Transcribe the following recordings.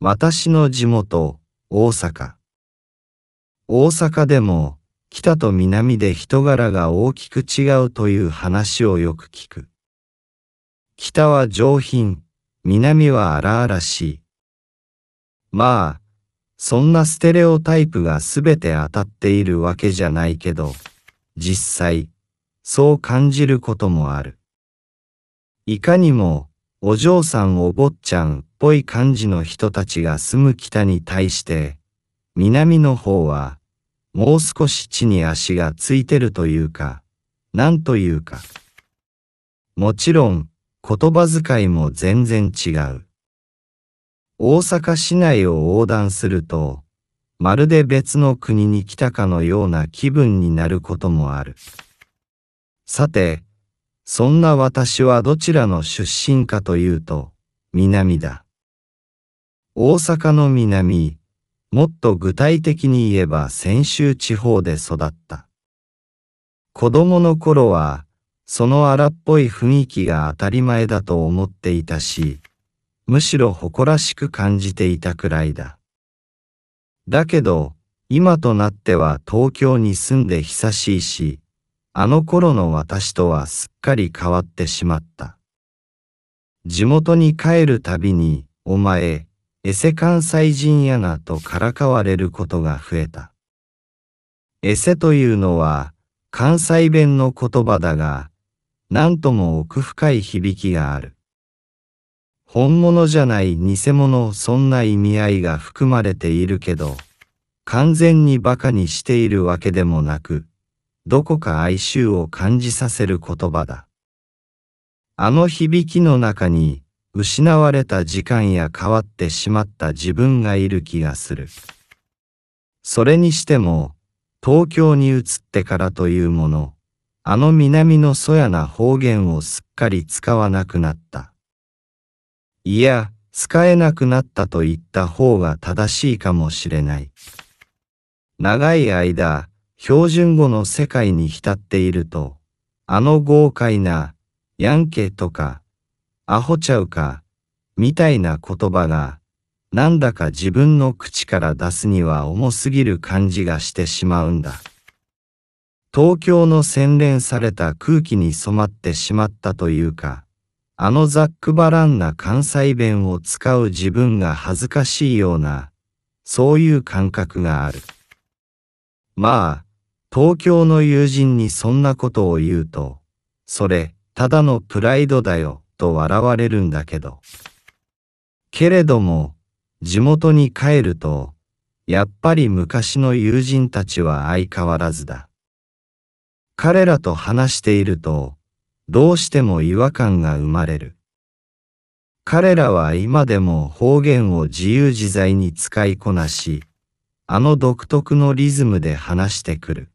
私の地元、大阪。大阪でも、北と南で人柄が大きく違うという話をよく聞く。北は上品、南は荒々しい。まあ、そんなステレオタイプが全て当たっているわけじゃないけど、実際、そう感じることもある。いかにも、お嬢さんお坊ちゃんぽい感じの人たちが住む北に対して、南の方は、もう少し地に足がついてるというか、なんというか。もちろん、言葉遣いも全然違う。大阪市内を横断すると、まるで別の国に来たかのような気分になることもある。さて、そんな私はどちらの出身かというと、南だ。大阪の南、もっと具体的に言えば先週地方で育った。子供の頃は、その荒っぽい雰囲気が当たり前だと思っていたし、むしろ誇らしく感じていたくらいだ。だけど、今となっては東京に住んで久しいし、あの頃の私とはすっかり変わってしまった。地元に帰るたびに、お前、エセ関西人やなとからかわれることが増えた。エセというのは関西弁の言葉だが、なんとも奥深い響きがある。本物じゃない偽物そんな意味合いが含まれているけど、完全に馬鹿にしているわけでもなく、どこか哀愁を感じさせる言葉だ。あの響きの中に、失われた時間や変わってしまった自分がいる気がする。それにしても、東京に移ってからというもの、あの南のそやな方言をすっかり使わなくなった。いや、使えなくなったと言った方が正しいかもしれない。長い間、標準語の世界に浸っていると、あの豪快な、ヤンケとか、アホちゃうか、みたいな言葉が、なんだか自分の口から出すには重すぎる感じがしてしまうんだ。東京の洗練された空気に染まってしまったというか、あのざっくばらんな関西弁を使う自分が恥ずかしいような、そういう感覚がある。まあ、東京の友人にそんなことを言うと、それ、ただのプライドだよ。と笑われるんだけど。けれども、地元に帰ると、やっぱり昔の友人たちは相変わらずだ。彼らと話していると、どうしても違和感が生まれる。彼らは今でも方言を自由自在に使いこなし、あの独特のリズムで話してくる。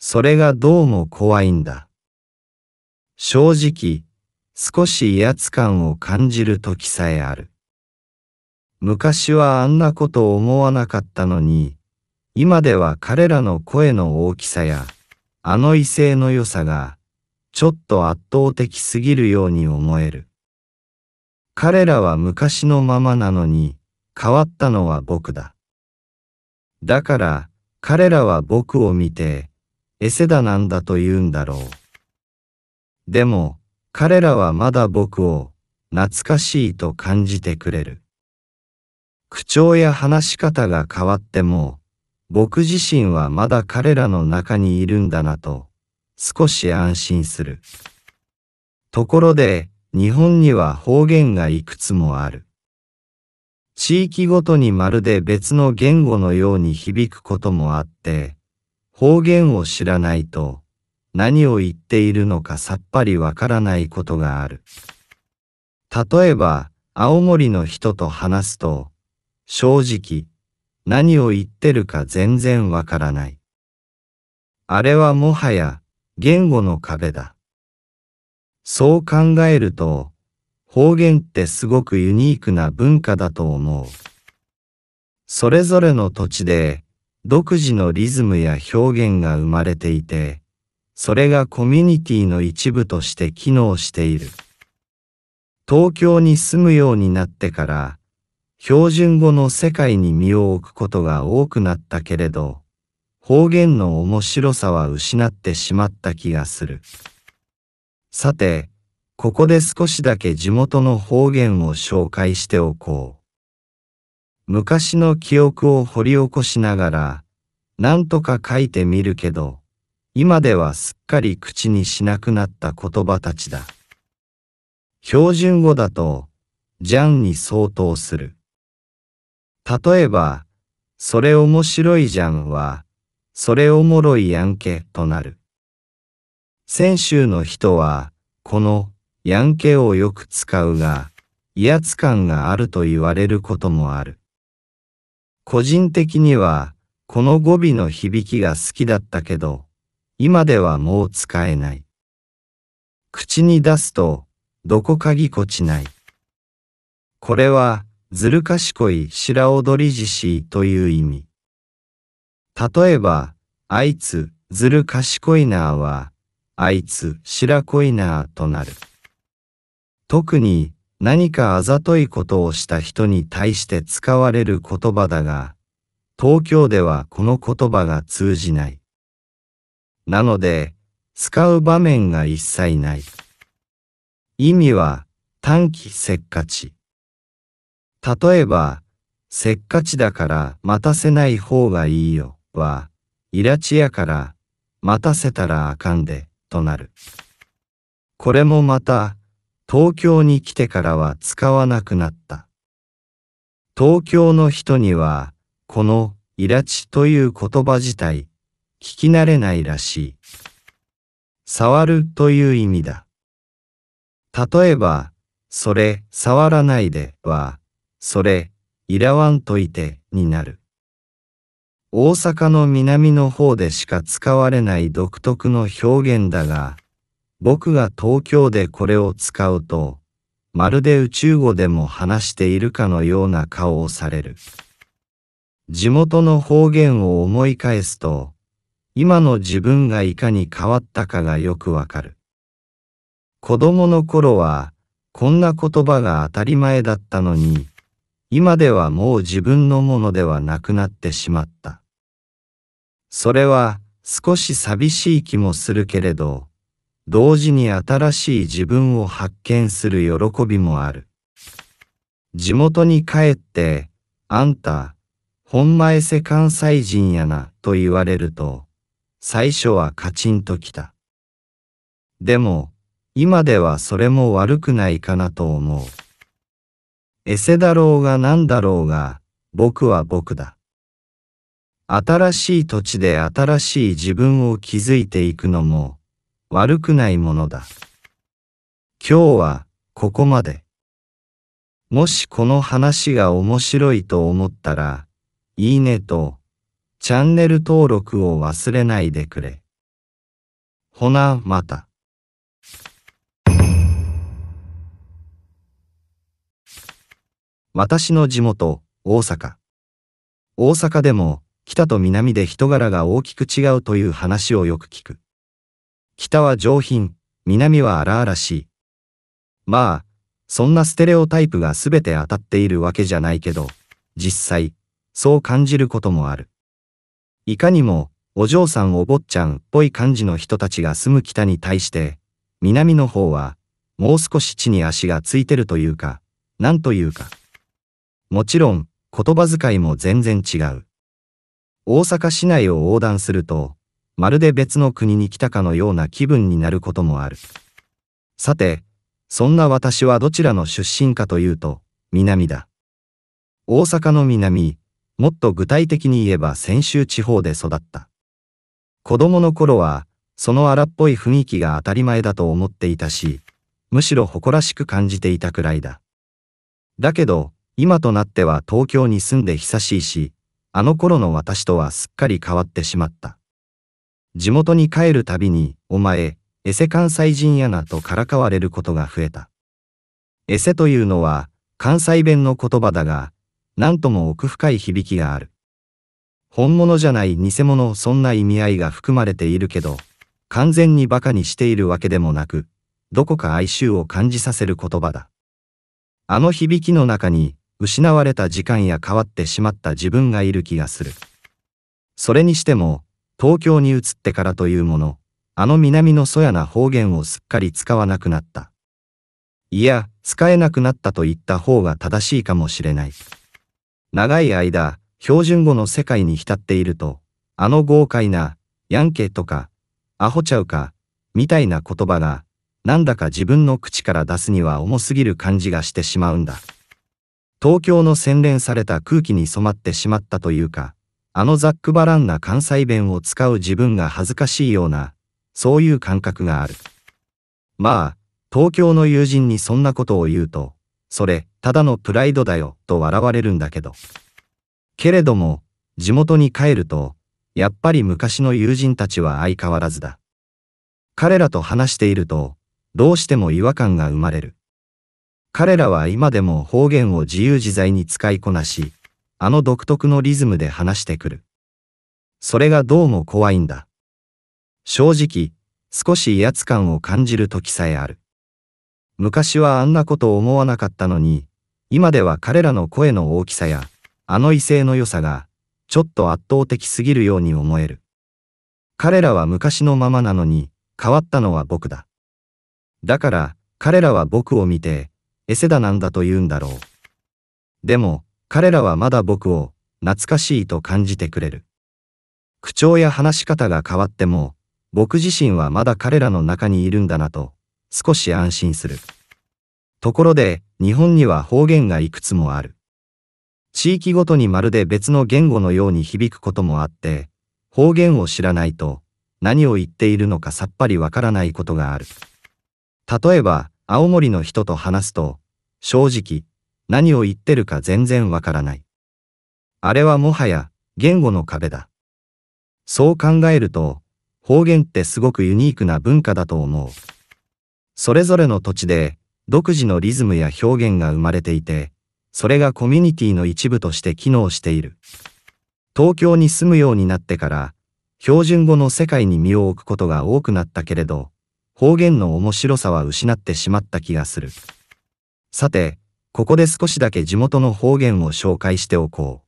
それがどうも怖いんだ。正直、少し威圧感を感じる時さえある。昔はあんなこと思わなかったのに、今では彼らの声の大きさや、あの威勢の良さが、ちょっと圧倒的すぎるように思える。彼らは昔のままなのに、変わったのは僕だ。だから、彼らは僕を見て、エセだなんだと言うんだろう。でも、彼らはまだ僕を懐かしいと感じてくれる。口調や話し方が変わっても、僕自身はまだ彼らの中にいるんだなと、少し安心する。ところで、日本には方言がいくつもある。地域ごとにまるで別の言語のように響くこともあって、方言を知らないと、何を言っているのかさっぱりわからないことがある。例えば、青森の人と話すと、正直、何を言ってるか全然わからない。あれはもはや、言語の壁だ。そう考えると、方言ってすごくユニークな文化だと思う。それぞれの土地で、独自のリズムや表現が生まれていて、それがコミュニティの一部として機能している。東京に住むようになってから、標準語の世界に身を置くことが多くなったけれど、方言の面白さは失ってしまった気がする。さて、ここで少しだけ地元の方言を紹介しておこう。昔の記憶を掘り起こしながら、なんとか書いてみるけど、今ではすっかり口にしなくなった言葉たちだ。標準語だと、ジャンに相当する。例えば、それ面白いじゃんは、それおもろいやんけとなる。先週の人は、この、やんけをよく使うが、威圧感があると言われることもある。個人的には、この語尾の響きが好きだったけど、今ではもう使えない。口に出すと、どこかぎこちない。これは、ずる賢い白踊り獅子という意味。例えば、あいつ、ずる賢いなーは、あいつ、白恋なーとなる。特に、何かあざといことをした人に対して使われる言葉だが、東京ではこの言葉が通じない。なので、使う場面が一切ない。意味は短期せっかち。例えば、せっかちだから待たせない方がいいよは、いらちやから待たせたらあかんでとなる。これもまた、東京に来てからは使わなくなった。東京の人には、このいらちという言葉自体聞き慣れないらしい。触るという意味だ。例えば、それ、触らないでは、それ、いらわんといてになる。大阪の南の方でしか使われない独特の表現だが、僕が東京でこれを使うと、まるで宇宙語でも話しているかのような顔をされる。地元の方言を思い返すと、今の自分がいかに変わったかがよくわかる。子供の頃は、こんな言葉が当たり前だったのに、今ではもう自分のものではなくなってしまった。それは少し寂しい気もするけれど、同時に新しい自分を発見する喜びもある。地元に帰って、あんた、本前世関西人やな、と言われると、最初はカチンときた。でも、今ではそれも悪くないかなと思う。エセだろうが何だろうが、僕は僕だ。新しい土地で新しい自分を築いていくのも悪くないものだ。今日はここまで。もしこの話が面白いと思ったら、いいねとチャンネル登録を忘れないでくれ。ほな、また。私の地元、大阪。大阪でも、北と南で人柄が大きく違うという話をよく聞く。北は上品、南は荒々しい。まあ、そんなステレオタイプが全て当たっているわけじゃないけど、実際、そう感じることもある。いかにも、お嬢さんお坊ちゃんっぽい感じの人たちが住む北に対して、南の方は、もう少し地に足がついてるというか、なんというか。もちろん、言葉遣いも全然違う。大阪市内を横断すると、まるで別の国に来たかのような気分になることもある。さて、そんな私はどちらの出身かというと、南だ。大阪の南、もっと具体的に言えば先週地方で育った。子供の頃は、その荒っぽい雰囲気が当たり前だと思っていたし、むしろ誇らしく感じていたくらいだ。だけど、今となっては東京に住んで久しいし、あの頃の私とはすっかり変わってしまった。地元に帰るたびに、お前、エセ関西人やなとからかわれることが増えた。エセというのは、関西弁の言葉だが、何とも奥深い響きがある。本物じゃない偽物そんな意味合いが含まれているけど、完全に馬鹿にしているわけでもなく、どこか哀愁を感じさせる言葉だ。あの響きの中に、失われた時間や変わってしまった自分がいる気がする。それにしても、東京に移ってからというもの、あの南のそやな方言をすっかり使わなくなった。いや、使えなくなったと言った方が正しいかもしれない。長い間、標準語の世界に浸っていると、あの豪快な、ヤンケとか、アホちゃうか、みたいな言葉が、なんだか自分の口から出すには重すぎる感じがしてしまうんだ。東京の洗練された空気に染まってしまったというか、あのざっくばらんな関西弁を使う自分が恥ずかしいような、そういう感覚がある。まあ、東京の友人にそんなことを言うと、それ、ただのプライドだよ、と笑われるんだけど。けれども、地元に帰ると、やっぱり昔の友人たちは相変わらずだ。彼らと話していると、どうしても違和感が生まれる。彼らは今でも方言を自由自在に使いこなし、あの独特のリズムで話してくる。それがどうも怖いんだ。正直、少し威圧感を感じる時さえある。昔はあんなこと思わなかったのに、今では彼らの声の大きさや、あの威勢の良さが、ちょっと圧倒的すぎるように思える。彼らは昔のままなのに、変わったのは僕だ。だから、彼らは僕を見て、エセダなんだと言うんだろう。でも、彼らはまだ僕を、懐かしいと感じてくれる。口調や話し方が変わっても、僕自身はまだ彼らの中にいるんだなと。少し安心する。ところで、日本には方言がいくつもある。地域ごとにまるで別の言語のように響くこともあって、方言を知らないと何を言っているのかさっぱりわからないことがある。例えば、青森の人と話すと、正直、何を言ってるか全然わからない。あれはもはや言語の壁だ。そう考えると、方言ってすごくユニークな文化だと思う。それぞれの土地で独自のリズムや表現が生まれていて、それがコミュニティの一部として機能している。東京に住むようになってから、標準語の世界に身を置くことが多くなったけれど、方言の面白さは失ってしまった気がする。さて、ここで少しだけ地元の方言を紹介しておこ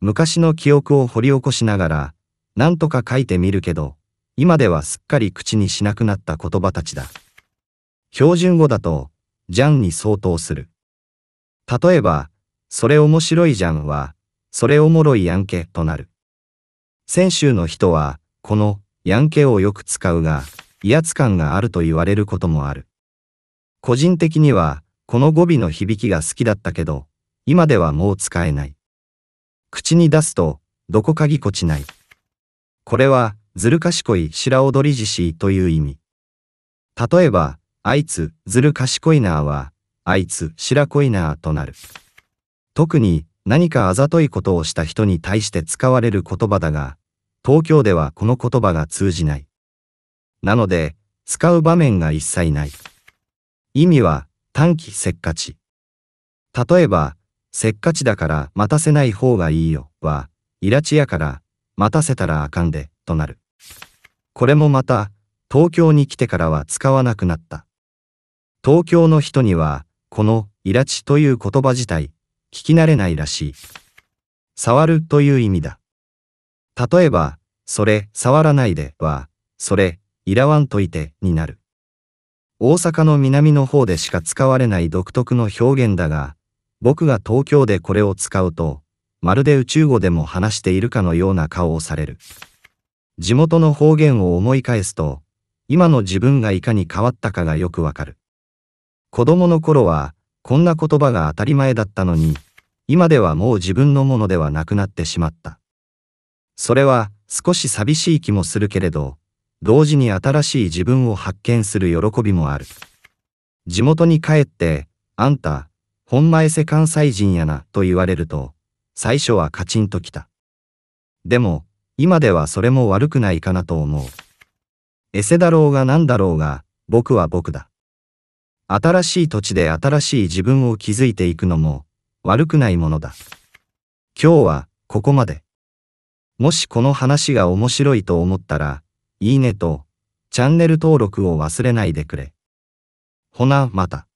う。昔の記憶を掘り起こしながら、なんとか書いてみるけど、今ではすっかり口にしなくなった言葉たちだ。標準語だと、じゃんに相当する。例えば、それ面白いじゃんは、それおもろいやんけとなる。泉州の人は、この、やんけをよく使うが、威圧感があると言われることもある。個人的には、この語尾の響きが好きだったけど、今ではもう使えない。口に出すと、どこかぎこちない。これは、ずる賢い白踊り獅子という意味。例えば、あいつ、ずる賢いなーは、あいつ、白恋なーとなる。特に、何かあざといことをした人に対して使われる言葉だが、東京ではこの言葉が通じない。なので、使う場面が一切ない。意味は、短期せっかち。例えば、せっかちだから待たせない方がいいよは、いらちやから待たせたらあかんでとなる。これもまた、東京に来てからは使わなくなった。東京の人には、この、いらちという言葉自体、聞き慣れないらしい。触るという意味だ。例えば、それ、触らないでは、それ、いらわんといてになる。大阪の南の方でしか使われない独特の表現だが、僕が東京でこれを使うと、まるで宇宙語でも話しているかのような顔をされる。地元の方言を思い返すと、今の自分がいかに変わったかがよくわかる。子供の頃は、こんな言葉が当たり前だったのに、今ではもう自分のものではなくなってしまった。それは少し寂しい気もするけれど、同時に新しい自分を発見する喜びもある。地元に帰って、あんた、本前世関西人やなと言われると、最初はカチンときた。でも、今ではそれも悪くないかなと思う。エセだろうが何だろうが、僕は僕だ。新しい土地で新しい自分を築いていくのも悪くないものだ。今日はここまで。もしこの話が面白いと思ったら、いいねと、チャンネル登録を忘れないでくれ。ほな、また。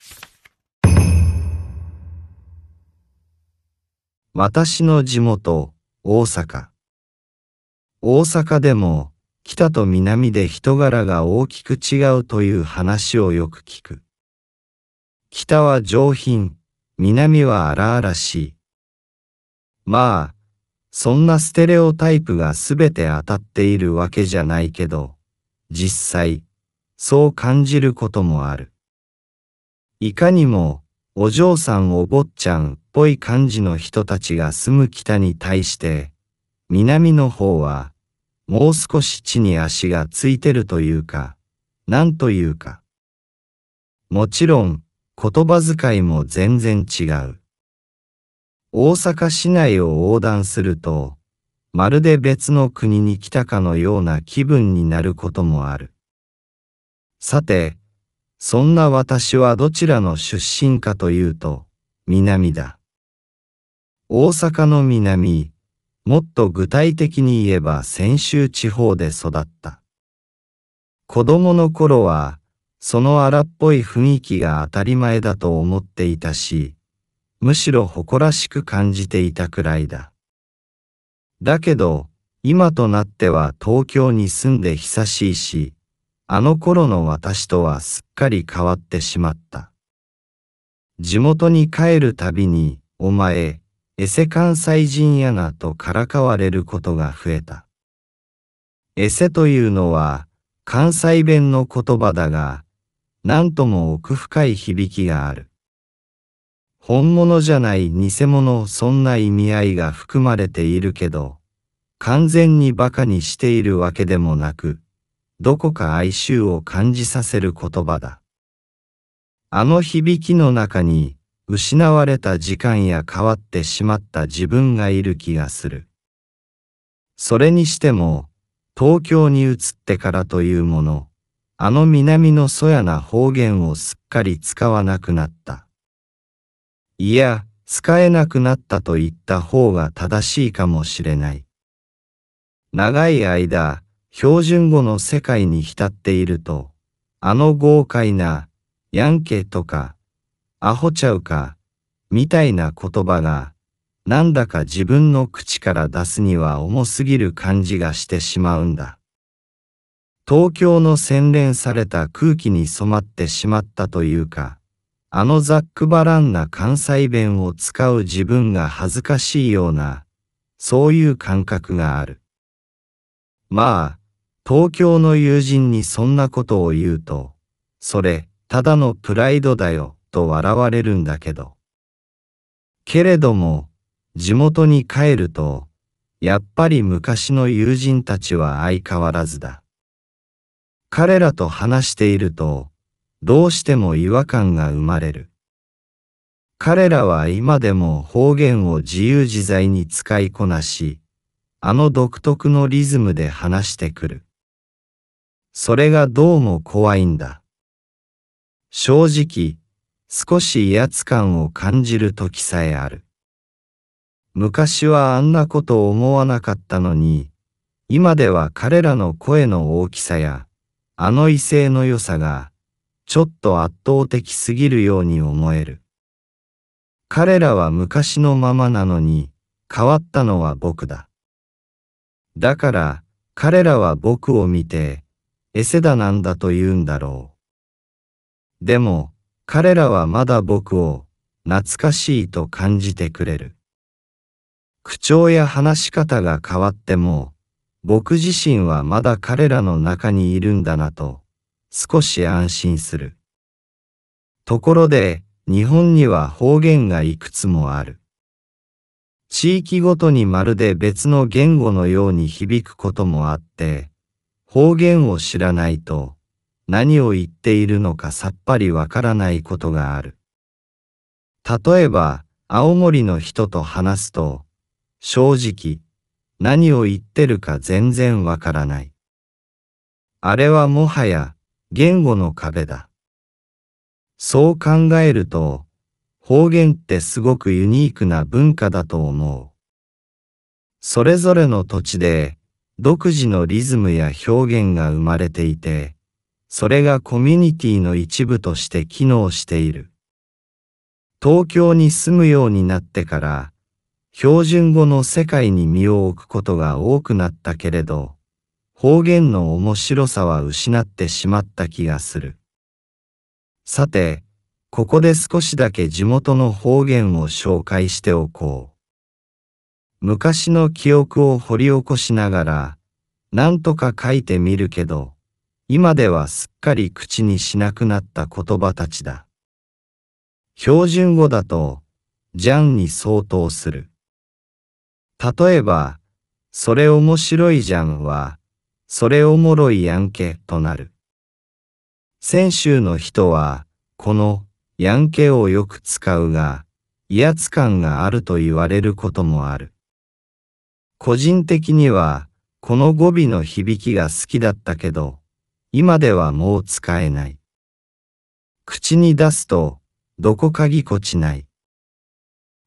私の地元、大阪。大阪でも、北と南で人柄が大きく違うという話をよく聞く。北は上品、南は荒々しい。まあ、そんなステレオタイプが全て当たっているわけじゃないけど、実際、そう感じることもある。いかにも、お嬢さんお坊ちゃんっぽい感じの人たちが住む北に対して、南の方は、もう少し地に足がついてるというか、なんというか。もちろん、言葉遣いも全然違う。大阪市内を横断すると、まるで別の国に来たかのような気分になることもある。さて、そんな私はどちらの出身かというと、南だ。大阪の南、もっと具体的に言えば先州地方で育った。子供の頃は、その荒っぽい雰囲気が当たり前だと思っていたし、むしろ誇らしく感じていたくらいだ。だけど、今となっては東京に住んで久しいし、あの頃の私とはすっかり変わってしまった。地元に帰るたびに、お前、エセ関西人やなとからかわれることが増えた。エセというのは、関西弁の言葉だが、何とも奥深い響きがある。本物じゃない偽物そんな意味合いが含まれているけど、完全に馬鹿にしているわけでもなく、どこか哀愁を感じさせる言葉だ。あの響きの中に、失われた時間や変わってしまった自分がいる気がする。それにしても、東京に移ってからというもの、あの南のそやな方言をすっかり使わなくなった。いや、使えなくなったと言った方が正しいかもしれない。長い間、標準語の世界に浸っていると、あの豪快な、やんけとか、アホちゃうか、みたいな言葉が、なんだか自分の口から出すには重すぎる感じがしてしまうんだ。東京の洗練された空気に染まってしまったというか、あのざっくばらんな関西弁を使う自分が恥ずかしいような、そういう感覚がある。まあ、東京の友人にそんなことを言うと、それ、ただのプライドだよ、と笑われるんだけど。けれども、地元に帰ると、やっぱり昔の友人たちは相変わらずだ。彼らと話していると、どうしても違和感が生まれる。彼らは今でも方言を自由自在に使いこなし、あの独特のリズムで話してくる。それがどうも怖いんだ。正直、少し威圧感を感じる時さえある。昔はあんなこと思わなかったのに、今では彼らの声の大きさや、あの威勢の良さが、ちょっと圧倒的すぎるように思える。彼らは昔のままなのに、変わったのは僕だ。だから、彼らは僕を見て、エセだなんだと言うんだろう。でも、彼らはまだ僕を、懐かしいと感じてくれる。口調や話し方が変わっても、僕自身はまだ彼らの中にいるんだなと、少し安心する。ところで、日本には方言がいくつもある。地域ごとにまるで別の言語のように響くこともあって、方言を知らないと何を言っているのかさっぱりわからないことがある。例えば、青森の人と話すと、正直、何を言ってるか全然わからない。あれはもはや言語の壁だ。そう考えると、方言ってすごくユニークな文化だと思う。それぞれの土地で独自のリズムや表現が生まれていて、それがコミュニティの一部として機能している。東京に住むようになってから、標準語の世界に身を置くことが多くなったけれど、方言の面白さは失ってしまった気がする。さて、ここで少しだけ地元の方言を紹介しておこう。昔の記憶を掘り起こしながら、なんとか書いてみるけど、今ではすっかり口にしなくなった言葉たちだ。標準語だと、ジャンに相当する。例えば、それ面白いじゃんは、それおもろいやんけとなる。先週の人は、この、やんけをよく使うが、威圧感があると言われることもある。個人的には、この語尾の響きが好きだったけど、今ではもう使えない。口に出すと、どこかぎこちない。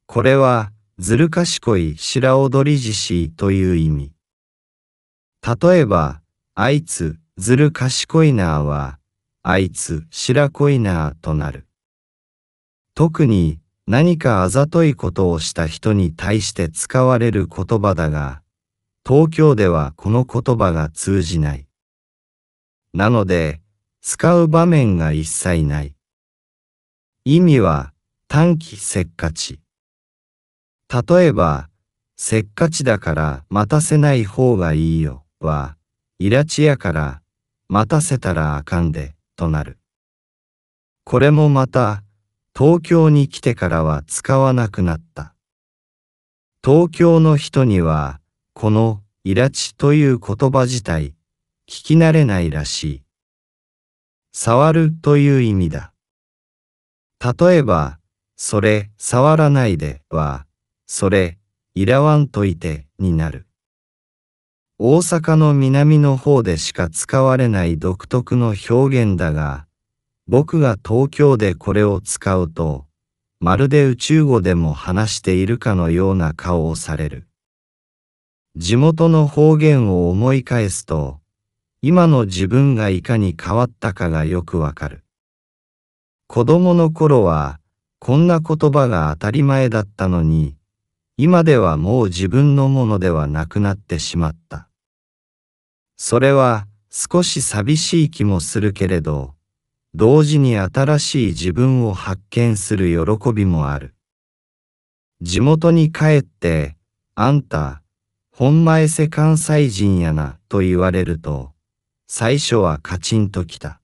これは、ずる賢い白踊り獅子という意味。例えば、あいつ、ずる賢いなーは、あいつ、白恋なーとなる。特に、何かあざといことをした人に対して使われる言葉だが、東京ではこの言葉が通じない。なので、使う場面が一切ない。意味は、短期せっかち。例えば、せっかちだから待たせない方がいいよは、いらちやから待たせたらあかんでとなる。これもまた、東京に来てからは使わなくなった。東京の人には、このいらちという言葉自体、聞き慣れないらしい。触るという意味だ。例えば、それ触らないでは、それ、いらわんといて、になる。大阪の南の方でしか使われない独特の表現だが、僕が東京でこれを使うと、まるで宇宙語でも話しているかのような顔をされる。地元の方言を思い返すと、今の自分がいかに変わったかがよくわかる。子供の頃は、こんな言葉が当たり前だったのに、今ではもう自分のものではなくなってしまった。それは少し寂しい気もするけれど、同時に新しい自分を発見する喜びもある。地元に帰って、あんた、本前世関西人やなと言われると、最初はカチンときた。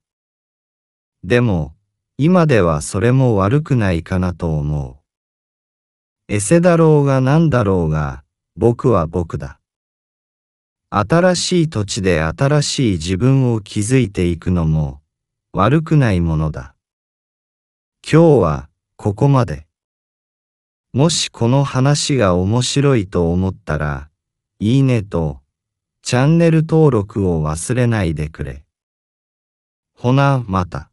でも、今ではそれも悪くないかなと思う。エセだろうが何だろうが、僕は僕だ。新しい土地で新しい自分を築いていくのも悪くないものだ。今日はここまで。もしこの話が面白いと思ったら、いいねと、チャンネル登録を忘れないでくれ。ほな、また。